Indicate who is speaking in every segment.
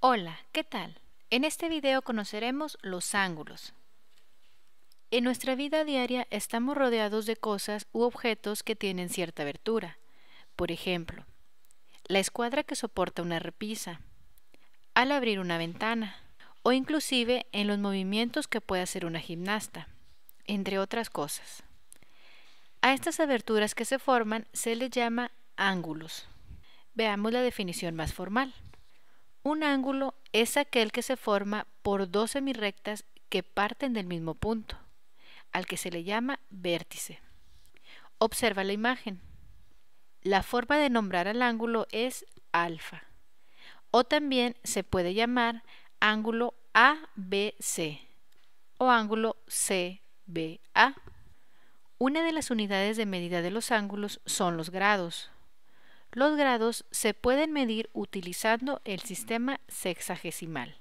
Speaker 1: Hola, ¿qué tal? En este video conoceremos los ángulos. En nuestra vida diaria estamos rodeados de cosas u objetos que tienen cierta abertura. Por ejemplo, la escuadra que soporta una repisa, al abrir una ventana, o inclusive en los movimientos que puede hacer una gimnasta, entre otras cosas. A estas aberturas que se forman se les llama ángulos. Veamos la definición más formal. Un ángulo es aquel que se forma por dos semirrectas que parten del mismo punto, al que se le llama vértice. Observa la imagen. La forma de nombrar al ángulo es alfa, o también se puede llamar ángulo ABC o ángulo CBA. Una de las unidades de medida de los ángulos son los grados. Los grados se pueden medir utilizando el sistema sexagesimal.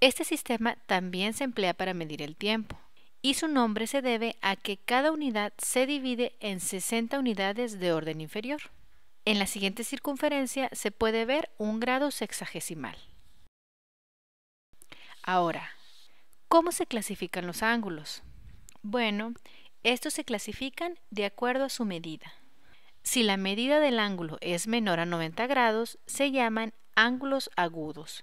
Speaker 1: Este sistema también se emplea para medir el tiempo y su nombre se debe a que cada unidad se divide en 60 unidades de orden inferior. En la siguiente circunferencia se puede ver un grado sexagesimal. Ahora, ¿cómo se clasifican los ángulos? Bueno, estos se clasifican de acuerdo a su medida. Si la medida del ángulo es menor a 90 grados, se llaman ángulos agudos.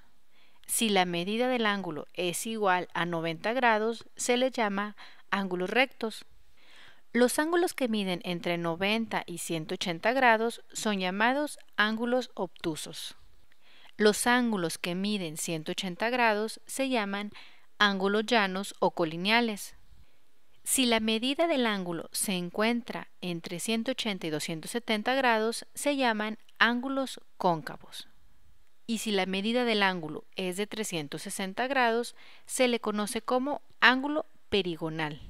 Speaker 1: Si la medida del ángulo es igual a 90 grados, se le llama ángulos rectos. Los ángulos que miden entre 90 y 180 grados son llamados ángulos obtusos. Los ángulos que miden 180 grados se llaman ángulos llanos o colineales. Si la medida del ángulo se encuentra entre 180 y 270 grados, se llaman ángulos cóncavos. Y si la medida del ángulo es de 360 grados, se le conoce como ángulo perigonal.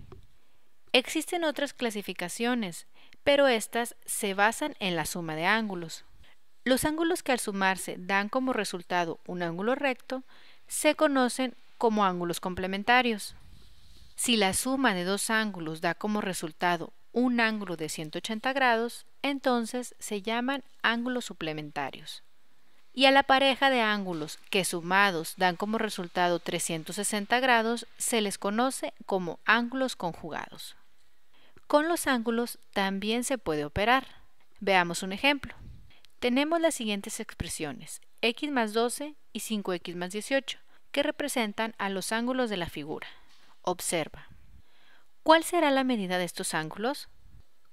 Speaker 1: Existen otras clasificaciones, pero estas se basan en la suma de ángulos. Los ángulos que al sumarse dan como resultado un ángulo recto se conocen como ángulos complementarios. Si la suma de dos ángulos da como resultado un ángulo de 180 grados, entonces se llaman ángulos suplementarios. Y a la pareja de ángulos que sumados dan como resultado 360 grados se les conoce como ángulos conjugados. Con los ángulos también se puede operar. Veamos un ejemplo. Tenemos las siguientes expresiones, x más 12 y 5x más 18, que representan a los ángulos de la figura. Observa. ¿Cuál será la medida de estos ángulos?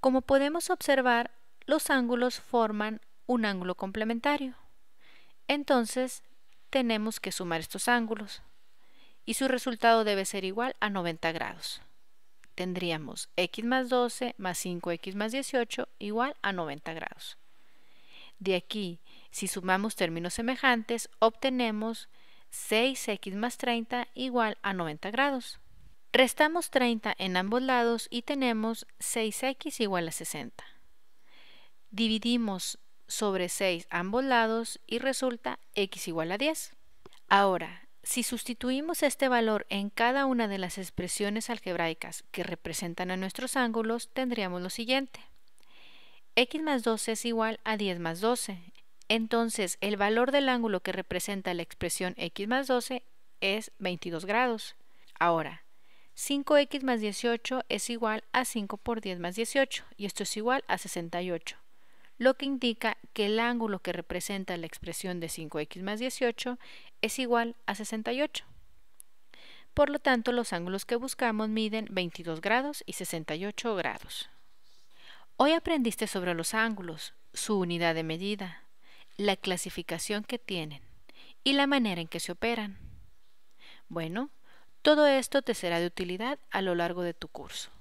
Speaker 1: Como podemos observar, los ángulos forman un ángulo complementario. Entonces, tenemos que sumar estos ángulos y su resultado debe ser igual a 90 grados. Tendríamos x más 12 más 5x más 18 igual a 90 grados. De aquí, si sumamos términos semejantes, obtenemos 6x más 30 igual a 90 grados. Restamos 30 en ambos lados y tenemos 6x igual a 60. Dividimos sobre 6 ambos lados y resulta x igual a 10. Ahora, si sustituimos este valor en cada una de las expresiones algebraicas que representan a nuestros ángulos, tendríamos lo siguiente. x más 12 es igual a 10 más 12. Entonces, el valor del ángulo que representa la expresión x más 12 es 22 grados. Ahora, 5x más 18 es igual a 5 por 10 más 18 y esto es igual a 68, lo que indica que el ángulo que representa la expresión de 5x más 18 es igual a 68. Por lo tanto, los ángulos que buscamos miden 22 grados y 68 grados. Hoy aprendiste sobre los ángulos, su unidad de medida, la clasificación que tienen y la manera en que se operan. Bueno, todo esto te será de utilidad a lo largo de tu curso.